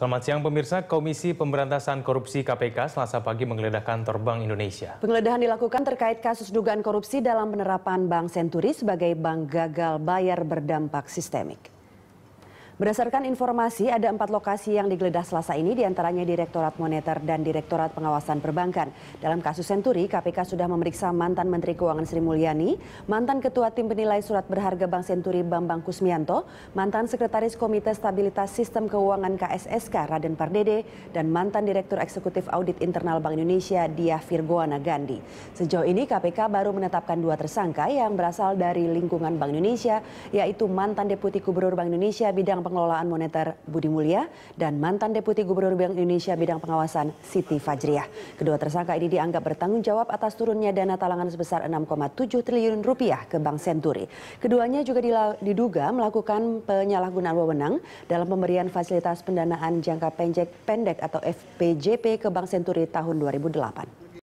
Selamat siang pemirsa, Komisi Pemberantasan Korupsi KPK selasa pagi menggeledah kantor Bank Indonesia. Penggeledahan dilakukan terkait kasus dugaan korupsi dalam penerapan Bank Senturi sebagai bank gagal bayar berdampak sistemik. Berdasarkan informasi, ada empat lokasi yang digeledah selasa ini, diantaranya Direktorat Moneter dan Direktorat Pengawasan Perbankan. Dalam kasus Senturi, KPK sudah memeriksa mantan Menteri Keuangan Sri Mulyani, mantan Ketua Tim Penilai Surat Berharga Bank Senturi Bambang Kusmianto, mantan Sekretaris Komite Stabilitas Sistem Keuangan KSSK Raden Pardede, dan mantan Direktur Eksekutif Audit Internal Bank Indonesia Diah Virgoana Gandhi. Sejauh ini KPK baru menetapkan dua tersangka yang berasal dari lingkungan Bank Indonesia, yaitu mantan Deputi Gubernur Bank Indonesia Bidang Pengelolaan Moneter Budi Mulia dan mantan Deputi Gubernur Bank Indonesia Bidang Pengawasan Siti Fajriah. Kedua tersangka ini dianggap bertanggung jawab atas turunnya dana talangan sebesar 6,7 triliun rupiah ke Bank Senturi. Keduanya juga diduga melakukan penyalahgunaan wewenang dalam pemberian fasilitas pendanaan jangka pendek, atau FPJP ke Bank Senturi tahun 2008.